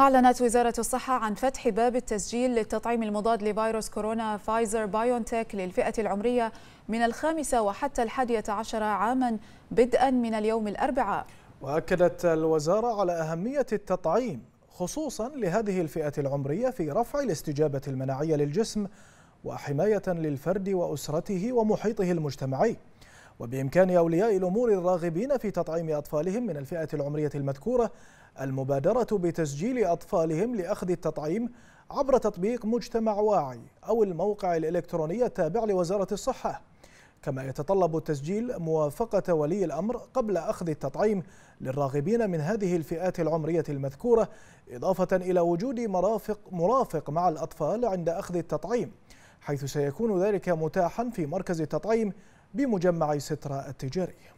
أعلنت وزارة الصحة عن فتح باب التسجيل للتطعيم المضاد لفيروس كورونا فايزر بايونتك للفئة العمرية من الخامسة وحتى الحادية عشر عاما بدءا من اليوم الأربعاء وأكدت الوزارة على أهمية التطعيم خصوصا لهذه الفئة العمرية في رفع الاستجابة المناعية للجسم وحماية للفرد وأسرته ومحيطه المجتمعي وبإمكان أولياء الأمور الراغبين في تطعيم أطفالهم من الفئة العمرية المذكورة المبادرة بتسجيل أطفالهم لأخذ التطعيم عبر تطبيق مجتمع واعي أو الموقع الإلكتروني التابع لوزارة الصحة كما يتطلب التسجيل موافقة ولي الأمر قبل أخذ التطعيم للراغبين من هذه الفئات العمرية المذكورة إضافة إلى وجود مرافق, مرافق مع الأطفال عند أخذ التطعيم حيث سيكون ذلك متاحا في مركز التطعيم بمجمع سترة التجاري